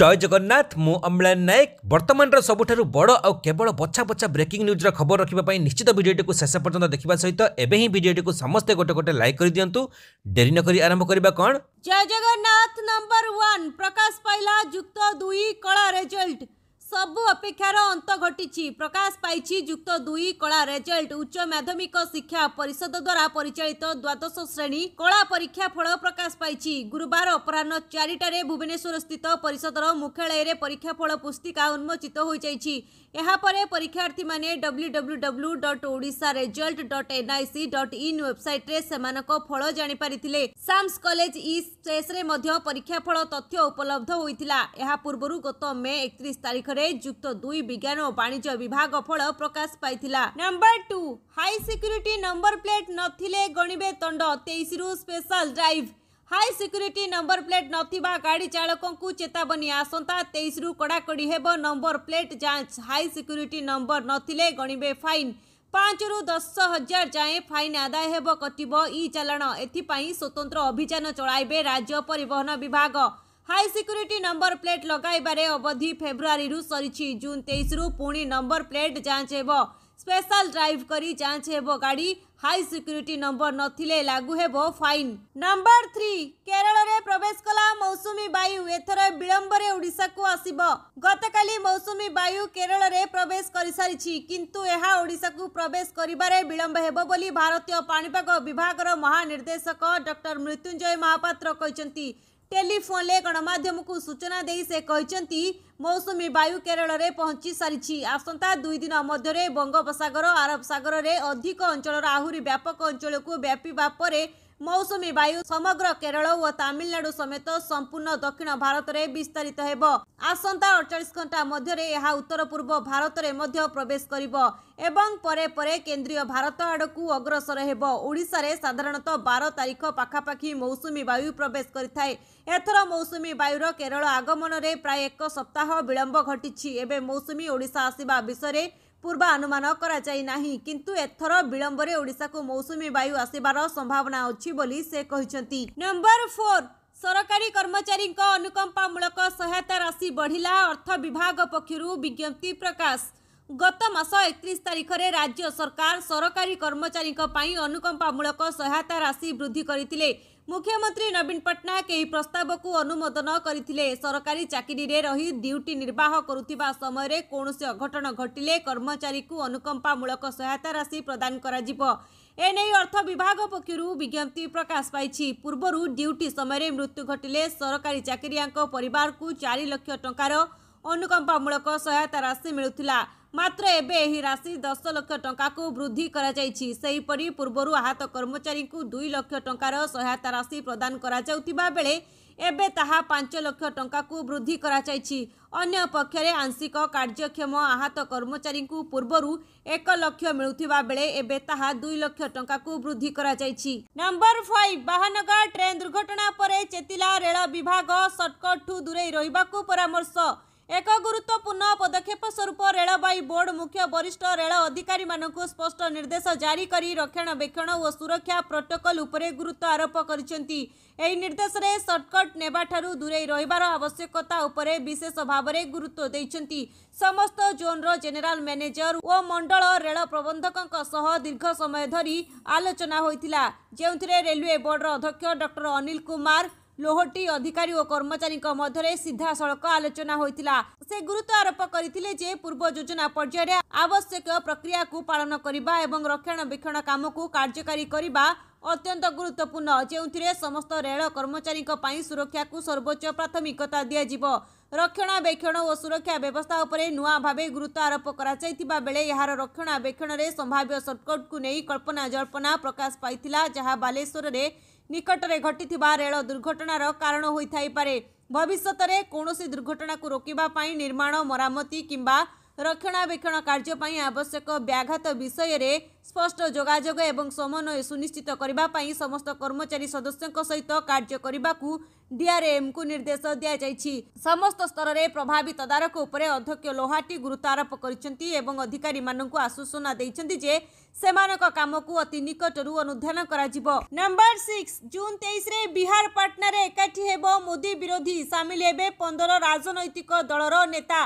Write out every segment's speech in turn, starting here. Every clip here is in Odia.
জয় জগন্নাଥ ମୁଁ ଅମ୍ଳାନ ନାୟକ ବର୍ତ୍ତମାନର ସବୁଠାରୁ ବଡ଼ ଆଉ କେବଳ ବଛା ବଛା ବ୍ରେକିଂ ନ୍ୟୁଜ୍ର ଖବର ରଖିବା ପାଇଁ ନିଶ୍ଚିତ ଭିଡ଼ିଓଟିକୁ ଶେଷ ପର୍ଯ୍ୟନ୍ତ ଦେଖିବା ସହିତ ଏବେ ହିଁ ଭିଡ଼ିଓଟିକୁ ସମସ୍ତେ ଗୋଟେ ଗୋଟେ ଲାଇକ୍ କରିଦିଅନ୍ତୁ ଡେରି ନକରି ଆରମ୍ଭ କରିବା କ'ଣ ଜୟ ଜଗନ୍ନାଥ ନମ୍ବର ୱାନ୍ ପ୍ରକାଶ ପାଇଲା ଯୁକ୍ତ ଦୁଇ କଳା ରେଜଲ୍ଟ সবু অপেক্ষার অন্ত ঘটিছি প্রকাশ পাইছি যুক্ত দুই কলা রেজল্ট উচ্চ মাধ্যমিক শিক্ষা পরিষদ দ্বারা পরিচালিত দ্বাদশ শ্রেণী কলা পরীক্ষা ফল প্রকাশ পাইছি গুরুবার অপরাহ্ন চারিটার ভুবনেশ্বর স্থিত পরিষদর মুখ্যালয়ের পরীক্ষা ফল পুস্তিকা উন্মোচিত হয়ে যাই এরপরে পরীক্ষার্থী মানে W W W dot Odisha result dot NIC dot in ওয়েবসাইট্রে সে ফল জাঁপারি সামস কলেজ ই স্পেসে পরীক্ষা ফল তথ্য উপলব্ধ হয়েছিল এ পূর্ব গত মে একত্রিশ তারিখে ରେ ଯୁକ୍ତ ଦୁଇ ବିଜ୍ଞାନ ଓ ବାଣିଜ୍ୟ ବିଭାଗ ଫଳ ପ୍ରକାଶ ପାଇଥିଲା number two high security number plate ନଥିଲେ ଗଣିବେ ତଣ୍ଡ ତେଇଶରୁ special drive high security number plate নথিবা গাড়ি চালকঙ্কু চেতাবনী আসন্তা তেইশরু কড়াকড়ি হেব নম্বর প্লেট যাঞ্চ হাই সিকুরিটি নম্বর নথিলে গণিবে ফাইন পাঁচরু দশ হাজার যায়ে ফাইন আদায় হেব কটিব ই চালাণ এথিপাই স্বতন্ত্র অভিযান চলাইবে রাজ্য পরিবহন বিভাগ ହାଇ ସିକ୍ୟୁରିଟି ନମ୍ବର ପ୍ଲେଟ୍ ଲଗାଇବାରେ ଅବଧି ଫେବୃଆରୀରୁ ସରିଛି ଜୁନ୍ ତେଇଶରୁ ପୁଣି ନମ୍ବର ପ୍ଲେଟ୍ ଯାଞ୍ଚ ହେବ ସ୍ପେଶାଲ ଡ୍ରାଇଭ୍ କରି ଯାଞ୍ଚ ହେବ ଗାଡ଼ି ହାଇ ସିକ୍ୟୁରିଟି ନମ୍ବର ନଥିଲେ ଲାଗୁ ହେବ ଫାଇନ୍ ନମ୍ବର ଥ୍ରୀ କେରଳରେ ପ୍ରବେଶ କଲା ମୌସୁମୀ ବାୟୁ ଏଥର ବିଳମ୍ବରେ ଓଡ଼ିଶାକୁ ଆସିବ ଗତକାଲି ମୌସୁମୀ ବାୟୁ କେରଳରେ ପ୍ରବେଶ କରିସାରିଛି କିନ୍ତୁ ଏହା ଓଡ଼ିଶାକୁ ପ୍ରବେଶ କରିବାରେ ବିଳମ୍ବ ହେବ ବୋଲି ଭାରତୀୟ ପାଣିପାଗ ବିଭାଗର ମହାନିର୍ଦ୍ଦେଶକ ଡକ୍ଟର ମୃତ୍ୟୁଞ୍ଜୟ ମହାପାତ୍ର କହିଛନ୍ତି ଟେଲିଫୋନ୍ରେ ଗଣମାଧ୍ୟମକୁ ସୂଚନା ଦେଇ ସେ କହିଛନ୍ତି ମୌସୁମୀ ବାୟୁ କେରଳରେ ପହଞ୍ଚି ସାରିଛି ଆସନ୍ତା ଦୁଇ ଦିନ ମଧ୍ୟରେ ବଙ୍ଗୋପସାଗର ଆରବ ସାଗରରେ ଅଧିକ ଅଞ୍ଚଳର ଆହୁରି ବ୍ୟାପକ ଅଞ୍ଚଳକୁ ବ୍ୟାପିବା ପରେ ମୌସୁମୀ ବାୟୁ ସମଗ୍ର କେରଳ ଓ ତାମିଲନାଡୁ ସମେତ ସମ୍ପୂର୍ଣ୍ଣ ଦକ୍ଷିଣ ଭାରତରେ ବିସ୍ତାରିତ ହେବ ଆସନ୍ତା ଅଡ଼ଚାଳିଶ ଘଣ୍ଟା ମଧ୍ୟରେ ଏହା ଉତ୍ତର ପୂର୍ବ ଭାରତରେ ମଧ୍ୟ ପ୍ରବେଶ କରିବ ଏବଂ ପରେ ପରେ କେନ୍ଦ୍ରୀୟ ଭାରତ ଆଡ଼କୁ ଅଗ୍ରସର ହେବ ଓଡ଼ିଶାରେ ସାଧାରଣତଃ ବାର ତାରିଖ ପାଖାପାଖି ମୌସୁମୀ ବାୟୁ ପ୍ରବେଶ କରିଥାଏ ଏଥର ମୌସୁମୀ ବାୟୁର କେରଳ ଆଗମନରେ ପ୍ରାୟ ଏକ ସପ୍ତାହ ବିଳମ୍ବ ଘଟିଛି ଏବେ ମୌସୁମୀ ଓଡ଼ିଶା ଆସିବା ବିଷୟରେ ପୂର୍ବାନୁମାନ କରାଯାଇ ନାହିଁ କିନ୍ତୁ ଏଥର ବିଳମ୍ବରେ ଓଡ଼ିଶାକୁ ମୌସୁମୀ ବାୟୁ ଆସିବାର ସମ୍ଭାବନା ଅଛି ବୋଲି ସେ କହିଛନ୍ତି ନମ୍ବର ଫୋର୍ ସରକାରୀ କର୍ମଚାରୀଙ୍କ ଅନୁକମ୍ପାମୂଳକ ସହାୟତା ରାଶି ବଢ଼ିଲା ଅର୍ଥ ବିଭାଗ ପକ୍ଷରୁ ବିଜ୍ଞପ୍ତି ପ୍ରକାଶ ଗତ ମାସ ଏକତିରିଶ ତାରିଖରେ ରାଜ୍ୟ ସରକାର ସରକାରୀ କର୍ମଚାରୀଙ୍କ ପାଇଁ ଅନୁକମ୍ପାମୂଳକ ସହାୟତା ରାଶି ବୃଦ୍ଧି କରିଥିଲେ ମୁଖ୍ୟମନ୍ତ୍ରୀ ନବୀନ ପଟ୍ଟନାୟକ ଏହି ପ୍ରସ୍ତାବକୁ ଅନୁମୋଦନ କରିଥିଲେ ସରକାରୀ ଚାକିରିରେ ରହି ଡ୍ୟୁଟି ନିର୍ବାହ କରୁଥିବା ସମୟରେ କୌଣସି ଅଘଟଣ ଘଟିଲେ କର୍ମଚାରୀକୁ ଅନୁକମ୍ପାମୂଳକ ସହାୟତା ରାଶି ପ୍ରଦାନ କରାଯିବ ଏନେଇ ଅର୍ଥ ବିଭାଗ ପକ୍ଷରୁ ବିଜ୍ଞପ୍ତି ପ୍ରକାଶ ପାଇଛି ପୂର୍ବରୁ ଡ୍ୟୁଟି ସମୟରେ ମୃତ୍ୟୁ ଘଟିଲେ ସରକାରୀ ଚାକିରିଆଙ୍କ ପରିବାରକୁ ଚାରି ଲକ୍ଷ ଟଙ୍କାର ଅନୁକମ୍ପାମୂଳକ ସହାୟତା ରାଶି ମିଳୁଥିଲା ମାତ୍ର ଏବେ ଏହି ରାଶି ଦଶ ଲକ୍ଷ ଟଙ୍କାକୁ ବୃଦ୍ଧି କରାଯାଇଛି ସେହିପରି ପୂର୍ବରୁ ଆହତ କର୍ମଚାରୀଙ୍କୁ ଦୁଇ ଲକ୍ଷ ଟଙ୍କାର ସହାୟତା ରାଶି ପ୍ରଦାନ କରାଯାଉଥିବା ବେଳେ ଏବେ ତାହା ପାଞ୍ଚ ଲକ୍ଷ ଟଙ୍କାକୁ ବୃଦ୍ଧି କରାଯାଇଛି ଅନ୍ୟ ପକ୍ଷରେ ଆଂଶିକ କାର୍ଯ୍ୟକ୍ଷମ ଆହତ କର୍ମଚାରୀଙ୍କୁ ପୂର୍ବରୁ ଏକ ଲକ୍ଷ ମିଳୁଥିବା ବେଳେ ଏବେ ତାହା ଦୁଇ ଲକ୍ଷ ଟଙ୍କାକୁ ବୃଦ୍ଧି କରାଯାଇଛି ନମ୍ବର ଫାଇଭ ବାହନଗର ଟ୍ରେନ୍ ଦୁର୍ଘଟଣା ପରେ ଚେତିଲା ରେଳ ବିଭାଗ ସର୍ଟକଟ୍ଠୁ ଦୂରେଇ ରହିବାକୁ ପରାମର୍ଶ ଏକ ଗୁରୁତ୍ୱପୂର୍ଣ୍ଣ ପଦକ୍ଷେପ ସ୍ୱରୂପ ରେଳବାଇ ବୋର୍ଡ ମୁଖ୍ୟ ବରିଷ୍ଠ ରେଳ ଅଧିକାରୀମାନଙ୍କୁ ସ୍ପଷ୍ଟ ନିର୍ଦ୍ଦେଶ ଜାରି କରି ରକ୍ଷଣାବେକ୍ଷଣ ଓ ସୁରକ୍ଷା ପ୍ରୋଟୋକଲ୍ ଉପରେ ଗୁରୁତ୍ୱ ଆରୋପ କରିଛନ୍ତି ଏହି ନିର୍ଦ୍ଦେଶରେ ସର୍ଟକଟ୍ ନେବାଠାରୁ ଦୂରେଇ ରହିବାର ଆବଶ୍ୟକତା ଉପରେ ବିଶେଷ ଭାବରେ ଗୁରୁତ୍ୱ ଦେଇଛନ୍ତି ସମସ୍ତ ଜୋନ୍ର ଜେନେରାଲ୍ ମ୍ୟାନେଜର ଓ ମଣ୍ଡଳ ରେଳ ପ୍ରବନ୍ଧକଙ୍କ ସହ ଦୀର୍ଘ ସମୟ ଧରି ଆଲୋଚନା ହୋଇଥିଲା ଯେଉଁଥିରେ ରେଲୱେ ବୋର୍ଡର ଅଧ୍ୟକ୍ଷ ଡକ୍ଟର ଅନିଲ କୁମାର ଲୋହଟି ଅଧିକାରୀ ଓ କର୍ମଚାରୀଙ୍କ ମଧ୍ୟରେ ସିଧାସଳଖ ଆଲୋଚନା ହୋଇଥିଲା ସେ ଗୁରୁତ୍ୱ ଆରୋପ କରିଥିଲେ ଯେ ପୂର୍ବ ଯୋଜନା ପର୍ଯ୍ୟାୟରେ ଆବଶ୍ୟକୀୟ ପ୍ରକ୍ରିୟାକୁ ପାଳନ କରିବା ଏବଂ ରକ୍ଷଣାବେକ୍ଷଣ କାମକୁ କାର୍ଯ୍ୟକାରୀ କରିବା ଅତ୍ୟନ୍ତ ଗୁରୁତ୍ୱପୂର୍ଣ୍ଣ ଯେଉଁଥିରେ ସମସ୍ତ ରେଳ କର୍ମଚାରୀଙ୍କ ପାଇଁ ସୁରକ୍ଷାକୁ ସର୍ବୋଚ୍ଚ ପ୍ରାଥମିକତା ଦିଆଯିବ ରକ୍ଷଣାବେକ୍ଷଣ ଓ ସୁରକ୍ଷା ବ୍ୟବସ୍ଥା ଉପରେ ନୂଆ ଭାବେ ଗୁରୁତ୍ୱ ଆରୋପ କରାଯାଇଥିବା ବେଳେ ଏହାର ରକ୍ଷଣାବେକ୍ଷଣରେ ସମ୍ଭାବ୍ୟ ସର୍ଟକଟ୍କୁ ନେଇ କଳ୍ପନା ଜଳ୍ପନା ପ୍ରକାଶ ପାଇଥିଲା ଯାହା ବାଲେଶ୍ୱରରେ ନିକଟରେ ଘଟିଥିବା ରେଳ ଦୁର୍ଘଟଣାର କାରଣ ହୋଇଥାଇପାରେ ଭବିଷ୍ୟତରେ କୌଣସି ଦୁର୍ଘଟଣାକୁ ରୋକିବା ପାଇଁ ନିର୍ମାଣ ମରାମତି କିମ୍ବା ରକ୍ଷଣାବେକ୍ଷଣ କାର୍ଯ୍ୟ ପାଇଁ ଆବଶ୍ୟକ ବ୍ୟାଘାତ ବିଷୟରେ ସ୍ପଷ୍ଟ ଯୋଗାଯୋଗ ଏବଂ ସମନ୍ୱୟ ସୁନିଶ୍ଚିତ କରିବା ପାଇଁ ସମସ୍ତ କର୍ମଚାରୀ ସଦସ୍ୟଙ୍କ ସହିତ କାର୍ଯ୍ୟ କରିବାକୁ ଡିଆର୍ଏମ୍କୁ ନିର୍ଦ୍ଦେଶ ଦିଆଯାଇଛି ସମସ୍ତ ସ୍ତରରେ ପ୍ରଭାବୀ ତଦାରଖ ଉପରେ ଅଧ୍ୟକ୍ଷ ଲୋହାଟି ଗୁରୁତ୍ୱାରୋପ କରିଛନ୍ତି ଏବଂ ଅଧିକାରୀମାନଙ୍କୁ ଆଶ୍ୱାସନା ଦେଇଛନ୍ତି ଯେ ସେମାନଙ୍କ କାମକୁ ଅତି ନିକଟରୁ ଅନୁଧ୍ୟାନ କରାଯିବ ନମ୍ବର ସିକ୍ସ ଜୁନ୍ ତେଇଶରେ ବିହାର ପାଟନାରେ ଏକାଠି ହେବ ମୋଦି ବିରୋଧୀ ସାମିଲ ହେବେ ପନ୍ଦର ରାଜନୈତିକ ଦଳର ନେତା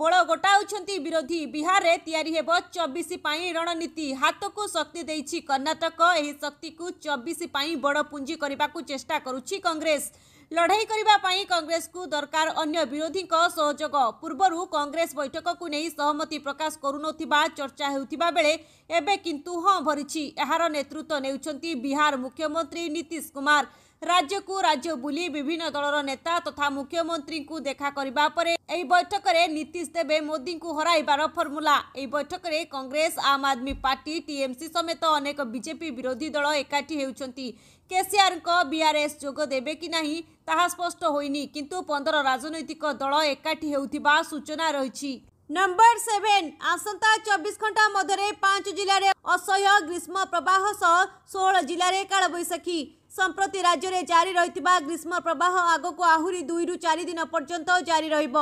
ବୋଳ ଗୋଟାଉଛନ୍ତି ବିରୋଧୀ ବିହାରରେ ତିଆରି ହେବ ଚବିଶ ପାଇଁ ରଣନୀତି ହାତକୁ ଶକ୍ତି ଦେଇଛି କର୍ଣ୍ଣାଟକ ଏହି ଶକ୍ତିକୁ ଚବିଶ ପାଇଁ ବଡ଼ ପୁଞ୍ଜି କରିବାକୁ ଚେଷ୍ଟା କରୁଛି କଂଗ୍ରେସ ଲଢ଼େଇ କରିବା ପାଇଁ କଂଗ୍ରେସକୁ ଦରକାର ଅନ୍ୟ ବିରୋଧୀଙ୍କ ସହଯୋଗ ପୂର୍ବରୁ କଂଗ୍ରେସ ବୈଠକକୁ ନେଇ ସହମତି ପ୍ରକାଶ କରୁନଥିବା ଚର୍ଚ୍ଚା ହେଉଥିବା ବେଳେ ଏବେ କିନ୍ତୁ ହଁ ଭରିଛି ଏହାର ନେତୃତ୍ୱ ନେଉଛନ୍ତି ବିହାର ମୁଖ୍ୟମନ୍ତ୍ରୀ ନୀତିଶ କୁମାର ରାଜ୍ୟକୁ ରାଜ୍ୟ ବୁଲି ବିଭିନ୍ନ ଦଳର ନେତା ତଥା ମୁଖ୍ୟମନ୍ତ୍ରୀଙ୍କୁ ଦେଖା କରିବା ପରେ ଏହି ବୈଠକରେ ନୀତିଶ ଦେବେ ମୋଦିଙ୍କୁ ହରାଇବାର ଫର୍ମୁଲା ଏହି ବୈଠକରେ କଂଗ୍ରେସ ଆମ୍ ଆଦମୀ ପାର୍ଟି ଟିଏମ୍ସି ସମେତ ଅନେକ ବିଜେପି ବିରୋଧୀ ଦଳ ଏକାଠି ହେଉଛନ୍ତି କେସିଆରଙ୍କ ବିଆର୍ଏସ୍ ଯୋଗ ଦେବେ କି ନାହିଁ ତାହା ସ୍ପଷ୍ଟ ହୋଇନି କିନ୍ତୁ ପନ୍ଦର ରାଜନୈତିକ ଦଳ ଏକାଠି ହେଉଥିବା ସୂଚନା ରହିଛି ନମ୍ବର ସେଭେନ୍ ଆସନ୍ତା ଚବିଶ ଘଣ୍ଟା ମଧ୍ୟରେ ପାଞ୍ଚ ଜିଲ୍ଲାରେ ଅସହ୍ୟ ଗ୍ରୀଷ୍ମ ପ୍ରବାହ ସହ ଷୋହଳ ଜିଲ୍ଲାରେ କାଳବୈଶାଖୀ সম্প্রতি রাজ্যে জারি রয়েছে গ্রীষ্ম প্রবাহ আগকু আহুরি দুই রু চারিদিন পর্যন্ত জারি রহব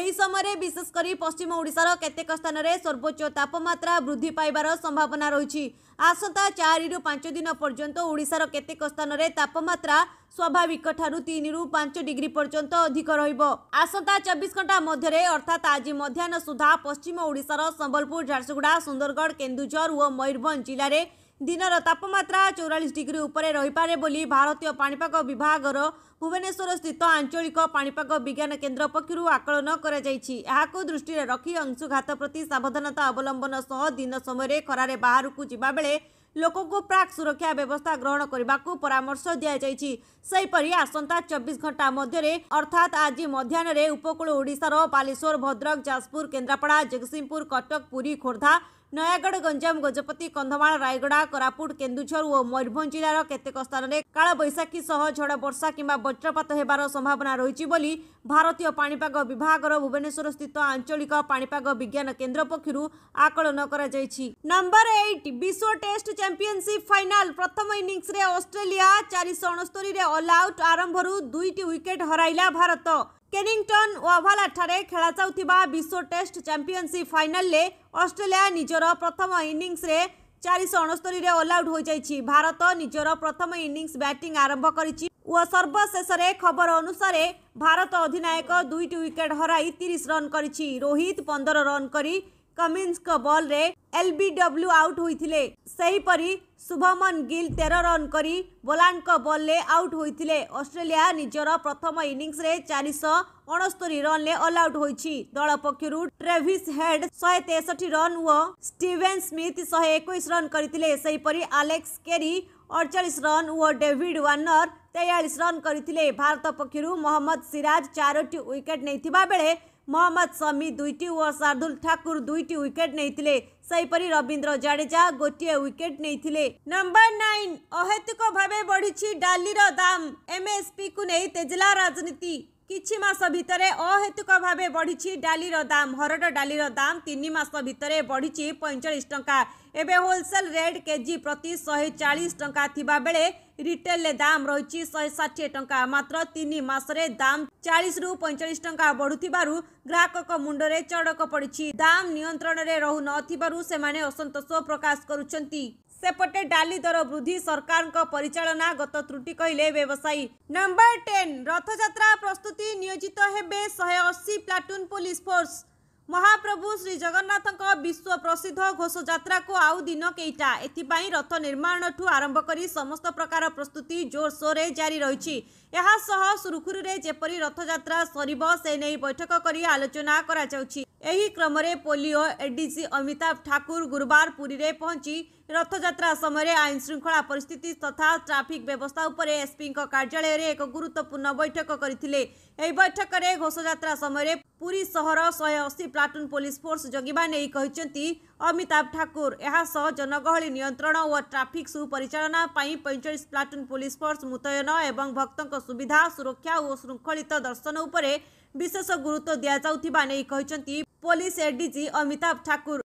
এই সময় বিশেষ করে পশ্চিম ওড়শার কেতেক স্থানের সর্বোচ্চ তাপমাত্রা বৃদ্ধি পাইবার সম্ভাবনা রয়েছে আসন্তা চারি রু পাঁচ দিন পর্যন্ত ওড়শার কেতেক স্থানের তাপমাত্রা স্বাভাবিক ঠার তিন রু পাঁচ ডিগ্রি পর্যন্ত অধিক রহব আসন্তা চব্বিশ ঘণ্টা মধ্যে অর্থাৎ আজ মধ্যাহ্ন সুদ্ধা পশ্চিম ওড়শার সম্বলপুর ঝারসুগুড়া সুন্দরগড় কেন্দুঝর ও ময়ূরভঞ্জ জেলায় ଦିନର ତାପମାତ୍ରା ଚଉରାଳିଶ ଡିଗ୍ରୀ ଉପରେ ରହିପାରେ ବୋଲି ଭାରତୀୟ ପାଣିପାଗ ବିଭାଗର ଭୁବନେଶ୍ୱର ସ୍ଥିତ ଆଞ୍ଚଳିକ ପାଣିପାଗ ବିଜ୍ଞାନ କେନ୍ଦ୍ର ପକ୍ଷରୁ ଆକଳନ କରାଯାଇଛି ଏହାକୁ ଦୃଷ୍ଟିରେ ରଖି ଅଂଶୁଘାତ ପ୍ରତି ସାବଧାନତା ଅବଲମ୍ବନ ସହ ଦିନ ସମୟରେ ଖରାରେ ବାହାରକୁ ଯିବାବେଳେ ଲୋକଙ୍କୁ ପ୍ରାକ୍ ସୁରକ୍ଷା ବ୍ୟବସ୍ଥା ଗ୍ରହଣ କରିବାକୁ ପରାମର୍ଶ ଦିଆଯାଇଛି ସେହିପରି ଆସନ୍ତା ଚବିଶ ଘଣ୍ଟା ମଧ୍ୟରେ ଅର୍ଥାତ୍ ଆଜି ମଧ୍ୟାହ୍ନରେ ଉପକୂଳ ଓଡ଼ିଶାର ବାଲେଶ୍ୱର ଭଦ୍ରକ ଯାଜପୁର କେନ୍ଦ୍ରାପଡ଼ା ଜଗତସିଂହପୁର କଟକ ପୁରୀ ଖୋର୍ଦ୍ଧା ନୟାଗଡ଼ ଗଞ୍ଜାମ ଗଜପତି କନ୍ଧମାଳ ରାୟଗଡ଼ା କୋରାପୁଟ କେନ୍ଦୁଝର ଓ ମୟୂରଭଞ୍ଜ ଜିଲ୍ଲାର କେତେକ ସ୍ଥାନରେ କାଳବୈଶାଖୀ ସହ ଝଡ଼ ବର୍ଷା କିମ୍ବା ବଜ୍ରପାତ ହେବାର ସମ୍ଭାବନା ରହିଛି ବୋଲି ଭାରତୀୟ ପାଣିପାଗ ବିଭାଗର ଭୁବନେଶ୍ୱରସ୍ଥିତ ଆଞ୍ଚଳିକ ପାଣିପାଗ ବିଜ୍ଞାନ କେନ୍ଦ୍ର ପକ୍ଷରୁ ଆକଳନ କରାଯାଇଛି ନମ୍ବର ଏଇଟ୍ ବିଶ୍ୱ ଟେଷ୍ଟ ଚାମ୍ପିଅନ୍ସିପ୍ ଫାଇନାଲ୍ ପ୍ରଥମ ଇନିଂସରେ ଅଷ୍ଟ୍ରେଲିଆ ଚାରିଶହ ଅଣସ୍ତରିରେ ଅଲ୍ ଆଉଟ୍ ଆରମ୍ଭରୁ ଦୁଇଟି ୱିକେଟ୍ ହରାଇଲା ଭାରତ କେନିଂଟନ୍ ଓଭାଲାଠାରେ ଖେଳା ଯାଉଥିବା ବିଶ୍ୱ ଟେଷ୍ଟ ଚାମ୍ପିଅନ୍ସିପ୍ ଫାଇନାଲରେ ଅଷ୍ଟ୍ରେଲିଆ ନିଜର ପ୍ରଥମ ଇନିଂସରେ ଚାରିଶହ ଅଣସ୍ତରୀରେ ଅଲ୍ଆଉଟ୍ ହୋଇଯାଇଛି ଭାରତ ନିଜର ପ୍ରଥମ ଇନିଂସ ବ୍ୟାଟିଂ ଆରମ୍ଭ କରିଛି ଓ ସର୍ବଶେଷରେ ଖବର ଅନୁସାରେ ଭାରତ ଅଧିନାୟକ ଦୁଇଟି ୱିକେଟ୍ ହରାଇ ତିରିଶ ରନ୍ କରିଛି ରୋହିତ ପନ୍ଦର ରନ୍ କରି କମିନ୍ସଙ୍କ ବଲ୍ରେ ଏଲ୍ବିଡବ୍ଲ୍ୟୁ ଆଉଟ୍ ହୋଇଥିଲେ ସେହିପରି ଶୁଭମନ ଗିଲ୍ ତେର ରନ୍ କରି ବୋଲାଣ୍ଡଙ୍କ ବଲ୍ରେ ଆଉଟ୍ ହୋଇଥିଲେ ଅଷ୍ଟ୍ରେଲିଆ ନିଜର ପ୍ରଥମ ଇନିଂସରେ ଚାରିଶହ ଅଣସ୍ତରୀ ରନ୍ରେ ଅଲ୍ ଆଉଟ୍ ହୋଇଛି ଦଳ ପକ୍ଷରୁ ଟ୍ରେଭିସ୍ ହେଡ୍ ଶହେ ତେଷଠି ରନ୍ ଓ ଷ୍ଟିଭେନ୍ ସ୍ମିଥ୍ ଶହେ ଏକୋଇଶ ରନ୍ କରିଥିଲେ ସେହିପରି ଆଲେକ୍ସ କେରି ଅଡ଼ଚାଳିଶ ରନ୍ ଓ ଡେଭିଡ୍ ୱାର୍ଣ୍ଣର ତେୟାଳିଶ ରନ୍ କରିଥିଲେ ଭାରତ ପକ୍ଷରୁ ମହମ୍ମଦ ସିରାଜ ଚାରୋଟି ୱିକେଟ୍ ନେଇଥିବା ବେଳେ ମହମ୍ମଦ ସମି ଦୁଇଟି ଓ ଶାର୍ଦ୍ଦୁଲ ଠାକୁର ଦୁଇଟି ୱିକେଟ୍ ନେଇଥିଲେ ସେହିପରି ରବୀନ୍ଦ୍ର ଜାଡେଜା ଗୋଟିଏ ୱିକେଟ୍ ନେଇଥିଲେ ନମ୍ବର ନାଇନ ଅହେତୁକ ଭାବେ ବଢ଼ିଛି ଡାଲିର ଦାମ ଏମଏସପିକୁ ନେଇ ତେଜିଲା ରାଜନୀତି କିଛି ମାସ ଭିତରେ ଅହେତୁକ ଭାବେ ବଢ଼ିଛି ଡାଲିର ଦାମ ହରଡ଼ ଡାଲିର ଦାମ ତିନି ମାସ ଭିତରେ ବଢ଼ିଛି ପଇଁଚାଳିଶ ଟଙ୍କା होलसेल प्रति बेले रिटेल दाम षाठी प्रतिस मात्र तीन शाठी दाम चालीस रु पैंचाश टा बढ़ु ग्राहक मुडले चड़क पड़ी दाम नियन्त्रण असंतोष प्रकाश कर सेपटे डाली दर वृद्धि सरकारको परिचालना गत त्रुटि कहिले व्यवसायी नम्बर टेन रथजात्रा प्रस्तुति नियोजित शहे अशी प्लाटून पुलिस फोर्स ମହାପ୍ରଭୁ ଶ୍ରୀଜଗନ୍ନାଥଙ୍କ ବିଶ୍ୱ ପ୍ରସିଦ୍ଧ ଘୋଷଯାତ୍ରାକୁ ଆଉ ଦିନ କେଇଟା ଏଥିପାଇଁ ରଥ ନିର୍ମାଣଠୁ ଆରମ୍ଭ କରି ସମସ୍ତ ପ୍ରକାର ପ୍ରସ୍ତୁତି ଜୋରସୋରରେ ଜାରି ରହିଛି ଏହାସହ ସୁରୁଖୁରୁରେ ଯେପରି ରଥଯାତ୍ରା ସରିବ ସେ ନେଇ ବୈଠକ କରି ଆଲୋଚନା କରାଯାଉଛି ଏହି କ୍ରମରେ ପୋଲିଓ ଏଡିସି ଅମିତାଭ ଠାକୁର ଗୁରୁବାର ପୁରୀରେ ପହଞ୍ଚି रथयात्रा समय आइन शृङ्खला परिस्थिति तथा ट्राफिक व्यवस्था उपरे उपपिङ कर्यालयर एक गुरुत्वपूर्ण बैठक गरि बैठकले घोषयात्रा समयमा पुरी सहर श असी प्लाटुन पुलिस फोर्स जग्गा अमिताभ ठाकुर यहाँ जनगहित नियन्त्रण ट्राफिक सुपरिचालना पैँचालिस प्लाटुन पुलिस फोर्स मुतयन एवं भक्तको सुविधा सुरक्षा शृङ्खलित दर्शन उपरे विशेष गुरुत्व दिया दिन्छ पुलिस एडिजी अमिताभ ठाकुर